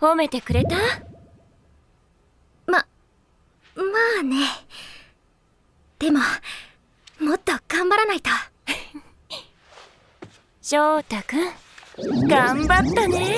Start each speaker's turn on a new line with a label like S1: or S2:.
S1: 褒めてく
S2: れ
S3: たま、まあね。でも、もっと頑張らないと。
S4: 翔太くん、頑張ったね